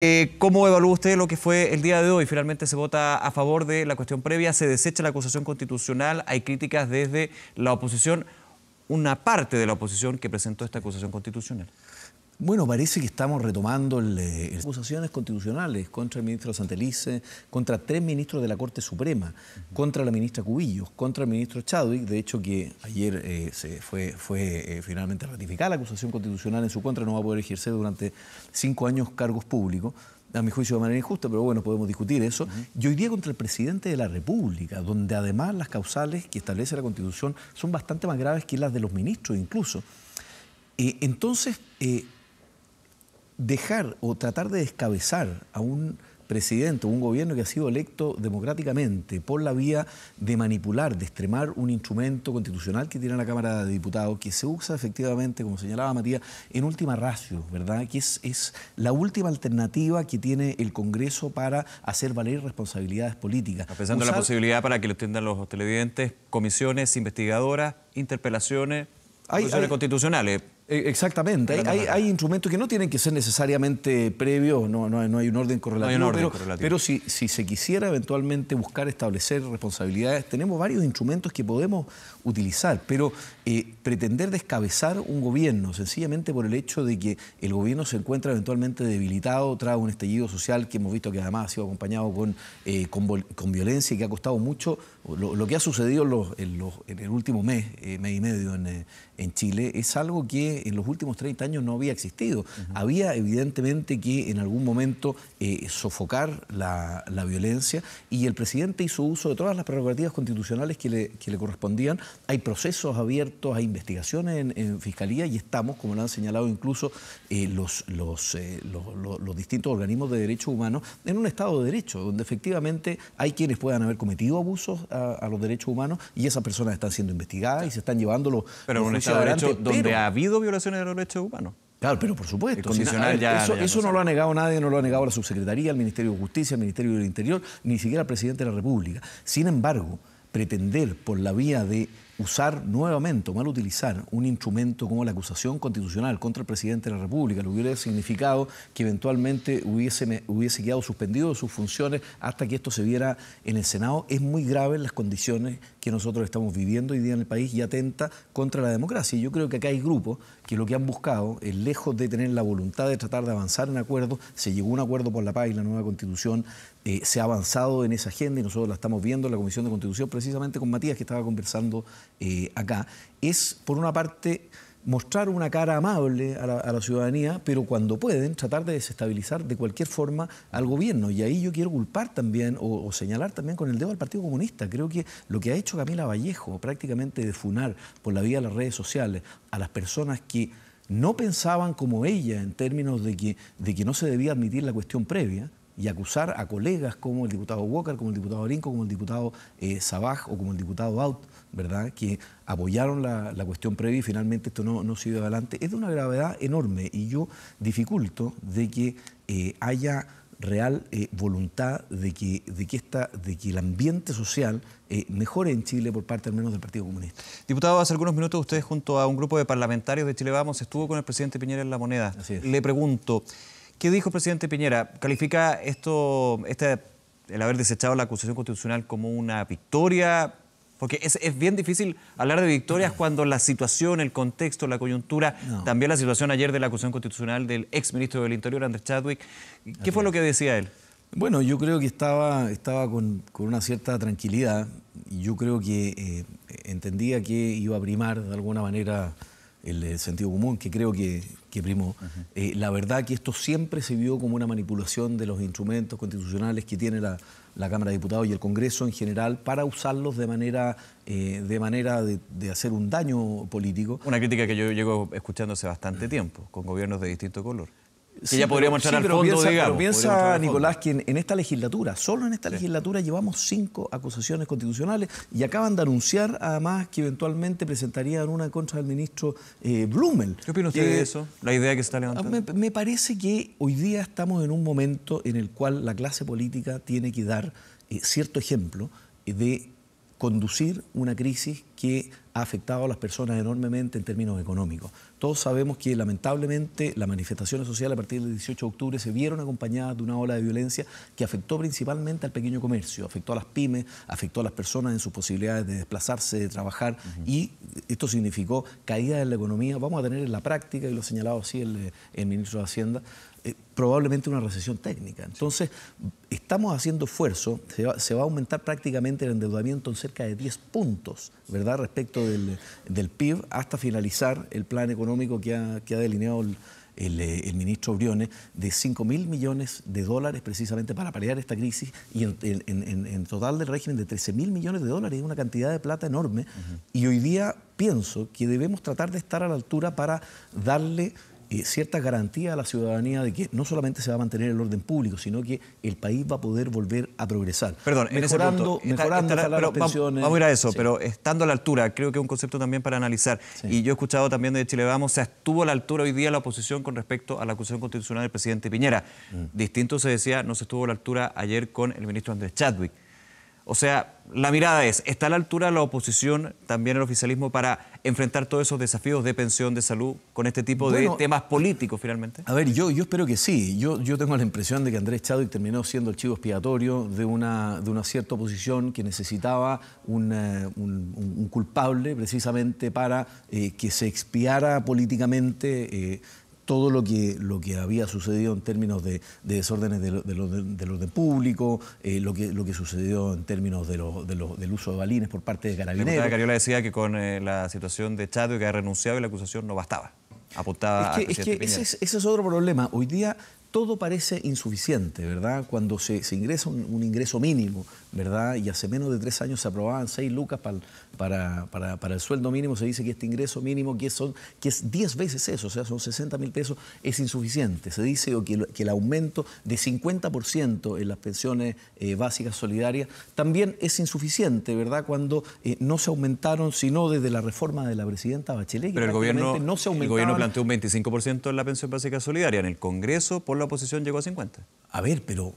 Eh, ¿Cómo evalúa usted lo que fue el día de hoy? Finalmente se vota a favor de la cuestión previa, se desecha la acusación constitucional, hay críticas desde la oposición, una parte de la oposición que presentó esta acusación constitucional. Bueno, parece que estamos retomando las eh, acusaciones constitucionales contra el ministro Santelice, contra tres ministros de la Corte Suprema, contra la ministra Cubillos, contra el ministro Chadwick, de hecho que ayer eh, se fue, eh, finalmente ratificada la acusación constitucional en su contra, no va a poder ejercer durante cinco años cargos públicos, a mi juicio de manera injusta, pero bueno, podemos discutir eso. Y hoy día contra el presidente de la República, donde además las causales que establece la Constitución son bastante más graves que las de los ministros incluso. entonces, dejar o tratar de descabezar a un presidente o un gobierno que ha sido electo democráticamente por la vía de manipular, de extremar un instrumento constitucional que tiene la Cámara de Diputados, que se usa efectivamente, como señalaba Matías, en última ratio, ¿verdad? Que es, la última alternativa que tiene el Congreso para hacer valer responsabilidades políticas. Pensando en la posibilidad, para que lo entiendan los televidentes, comisiones investigadoras, interpelaciones, hay, constitucionales. Eh, exactamente, hay, instrumentos que no tienen que ser necesariamente previos, no, no, hay un orden correlativo, pero, si, se quisiera eventualmente buscar establecer responsabilidades, tenemos varios instrumentos que podemos utilizar, pero eh, pretender descabezar un gobierno sencillamente por el hecho de que el gobierno se encuentra eventualmente debilitado tras un estallido social que hemos visto que además ha sido acompañado con, eh, con, violencia y que ha costado mucho, lo, que ha sucedido en, los, en, el último mes, mes y medio en Chile, es algo que en los últimos 30 años no había existido. Había evidentemente que en algún momento eh, sofocar la, violencia y el presidente hizo uso de todas las prerrogativas constitucionales que le, correspondían. Hay procesos abiertos, hay investigaciones en, fiscalía y estamos, como lo han señalado incluso eh, eh, los, los, los, distintos organismos de derechos humanos, en un Estado de Derecho, donde efectivamente hay quienes puedan haber cometido abusos a, los derechos humanos y esas personas están siendo investigadas y se están llevando los... Pero un Estado de Derecho donde ha habido de los derechos humanos. Claro, pero por supuesto. eso, no, no lo ha negado nadie, no lo ha negado la subsecretaría, el Ministerio de Justicia, el Ministerio del Interior, ni siquiera el presidente de la República. Sin embargo, pretender por la vía de usar nuevamente o mal utilizar un instrumento como la acusación constitucional contra el presidente de la República, lo hubiera significado que eventualmente hubiese, quedado suspendido de sus funciones hasta que esto se viera en el Senado, es muy grave en las condiciones que nosotros estamos viviendo hoy día en el país y atenta contra la democracia. Y yo creo que acá hay grupos que lo que han buscado es, eh, lejos de tener la voluntad de tratar de avanzar en acuerdos, se llegó a un acuerdo por la paz y la nueva constitución, eh, se ha avanzado en esa agenda y nosotros la estamos viendo en la Comisión de Constitución, precisamente con Matías, que estaba conversando eh, acá, es, por una parte, mostrar una cara amable a la, ciudadanía, pero cuando pueden tratar de desestabilizar de cualquier forma al gobierno. Y ahí yo quiero culpar también o, señalar también con el dedo al Partido Comunista. Creo que lo que ha hecho Camila Vallejo, prácticamente de por la vía de las redes sociales a las personas que no pensaban como ella en términos de que no se debía admitir la cuestión previa, y acusar a colegas como el diputado Walker, como el diputado Arinco, como el diputado eh, Sabaj o como el diputado Out, ¿verdad? que apoyaron la, cuestión previa y finalmente esto no, no siguió adelante, es de una gravedad enorme y yo dificulto de que eh, haya real eh, voluntad de que, de, que de que el ambiente social mejore en Chile por parte al menos del Partido Comunista. Diputado, hace algunos minutos usted junto a un grupo de parlamentarios de Chile Vamos estuvo con el presidente Piñera en La Moneda. Le pregunto, ¿Qué dijo el presidente Piñera? ¿Califica esto, este, el haber desechado la acusación constitucional como una victoria? Porque es, bien difícil hablar de victorias cuando la situación, el contexto, la coyuntura, también la situación ayer de la acusación constitucional del ex ministro del Interior, Andrés Chadwick. ¿Qué fue lo que decía él? Bueno, yo creo que estaba, estaba con, una cierta tranquilidad. Yo creo que eh, entendía que iba a primar de alguna manera el sentido común que creo que, que primó. Eh, la verdad que esto siempre se vio como una manipulación de los instrumentos constitucionales que tiene la, Cámara de Diputados y el Congreso en general para usarlos de manera, eh, de, manera de, hacer un daño político. Una crítica que yo llego escuchando hace bastante tiempo, con gobiernos de distinto color que ya podríamos entrar al fondo, piensa, Nicolás, que en, esta legislatura, solo en esta legislatura, llevamos cinco acusaciones constitucionales y acaban de anunciar, además, que eventualmente presentarían una contra el ministro eh, Blumel. ¿Qué opina usted de eso? La idea que está levantando. Me, parece que hoy día estamos en un momento en el cual la clase política tiene que dar eh, cierto ejemplo eh, de conducir una crisis que ha afectado a las personas enormemente en términos económicos. Todos sabemos que lamentablemente las manifestaciones sociales a partir del 18 de octubre se vieron acompañadas de una ola de violencia que afectó principalmente al pequeño comercio, afectó a las pymes, afectó a las personas en sus posibilidades de desplazarse, de trabajar y esto significó caída en la economía. Vamos a tener en la práctica, y lo ha señalado así el, ministro de Hacienda, eh, probablemente una recesión técnica. Entonces, estamos haciendo esfuerzo, se va a aumentar prácticamente el endeudamiento en cerca de 10 puntos, ¿verdad? respecto del, PIB hasta finalizar el plan económico que ha, delineado eh, el, ministro Briones, de 5 mil millones de dólares precisamente para paliar esta crisis y en, total del régimen de 13 mil millones de dólares, una cantidad de plata enorme. Y hoy día pienso que debemos tratar de estar a la altura para darle y cierta garantía a la ciudadanía de que no solamente se va a mantener el orden público, sino que el país va a poder volver a progresar. Perdón, mejorando, en ese Vamos a ir a eso, pero estando a la altura, creo que es un concepto también para analizar. Y yo he escuchado también de Chile Vamos, se estuvo a la altura hoy día la oposición con respecto a la acusación constitucional del presidente Piñera. Mm. Distinto se decía, no se estuvo a la altura ayer con el ministro Andrés Chadwick. O sea, la mirada es, ¿está a la altura la oposición, también el oficialismo, para enfrentar todos esos desafíos de pensión, de salud, con este tipo de temas políticos finalmente? A ver, yo, yo espero que sí. Yo, yo tengo la impresión de que Andrés Chadwick terminó siendo el chivo expiatorio de una, de una cierta oposición que necesitaba un, eh, culpable precisamente para eh, que se expiara políticamente. Eh, todo lo que, lo que había sucedido en términos de, desórdenes del, los de orden público, eh, lo, que, lo que sucedió en términos de lo, del uso de balines por parte de carabineros. La Cariola decía que con eh, la situación de Chato que ha renunciado y la acusación no bastaba. Apuntaba es que, a es que ese, es, ese, es, otro problema. Hoy día todo parece insuficiente, ¿verdad? Cuando se, se ingresa un, ingreso mínimo, ¿verdad? Y hace menos de tres años se aprobaban seis lucas para, para, para, el sueldo mínimo, se dice que este ingreso mínimo, que, son, que es 10 veces eso, o sea, son 60 mil pesos, es insuficiente. Se dice que, el, aumento de 50% en las pensiones eh, básicas solidarias también es insuficiente, ¿verdad? Cuando eh, no se aumentaron, sino desde la reforma de la presidenta Bachelet, Pero el gobierno, no se el gobierno planteó un 25% en la pensión básica solidaria, en el Congreso, por la oposición llegó a 50. A ver, pero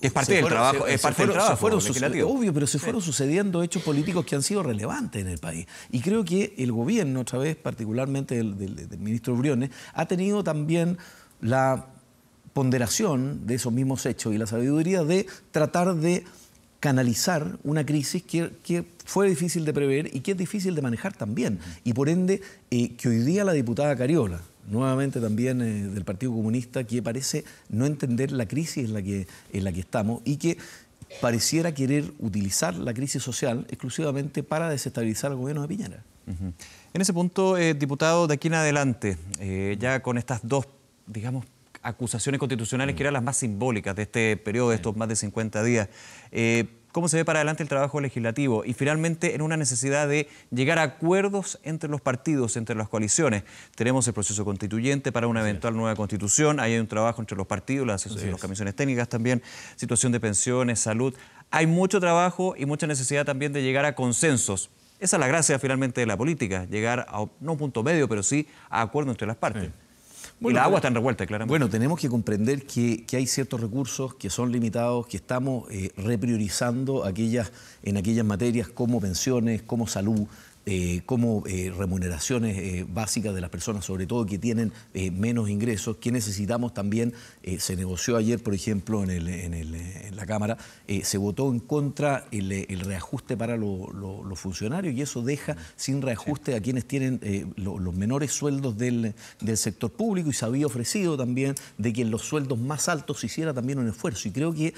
es parte del trabajo, es parte del trabajo fueron, Obvio, pero se fueron sucediendo hechos políticos que han sido relevantes en el país. Y creo que el gobierno, otra vez, particularmente el, del, ministro Briones, ha tenido también la ponderación de esos mismos hechos y la sabiduría de tratar de canalizar una crisis que, fue difícil de prever y que es difícil de manejar también. Y por ende, eh, que hoy día la diputada Cariola, nuevamente también eh, del Partido Comunista, que parece no entender la crisis en la que, en la que estamos y que pareciera querer utilizar la crisis social exclusivamente para desestabilizar al gobierno de Piñera. En ese punto, eh, diputado, de aquí en adelante, eh, ya con estas dos, digamos, acusaciones constitucionales que eran las más simbólicas de este periodo, de estos más de 50 días, cómo se ve para adelante el trabajo legislativo y finalmente en una necesidad de llegar a acuerdos entre los partidos, entre las coaliciones. Tenemos el proceso constituyente para una eventual nueva constitución, ahí hay un trabajo entre los partidos, las, las comisiones técnicas también, situación de pensiones, salud. Hay mucho trabajo y mucha necesidad también de llegar a consensos. Esa es la gracia finalmente de la política, llegar a no un punto medio, pero sí a acuerdo entre las partes. Bueno, la agua está en claramente. Bueno, tenemos que comprender que, hay ciertos recursos que son limitados, que estamos eh, repriorizando aquellas, en aquellas materias como pensiones, como salud, eh, como eh, remuneraciones eh, básicas de las personas, sobre todo que tienen menos ingresos, que necesitamos también, se negoció ayer, por ejemplo, en, la Cámara, se votó en contra el, reajuste para los funcionarios y eso deja sin reajuste a quienes tienen los menores sueldos del, del, sector público y se había ofrecido también de que en los sueldos más altos se hiciera también un esfuerzo. Y creo que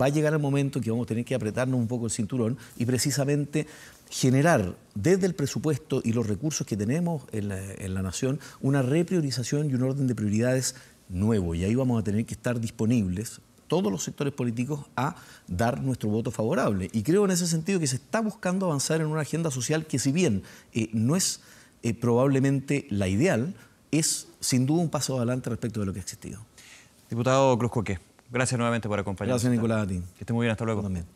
va a llegar el momento que vamos a tener que apretarnos un poco el cinturón y precisamente generar desde el presupuesto y los recursos que tenemos en la, nación una repriorización y un orden de prioridades nuevo. Y ahí vamos a tener que estar disponibles todos los sectores políticos a dar nuestro voto favorable. Y creo en ese sentido que se está buscando avanzar en una agenda social que si bien eh, no es eh, probablemente la ideal, es sin duda un paso adelante respecto de lo que ha existido. Diputado Cruz gracias nuevamente por acompañarnos. Gracias, Nicolás, a Que esté muy bien, hasta luego. También.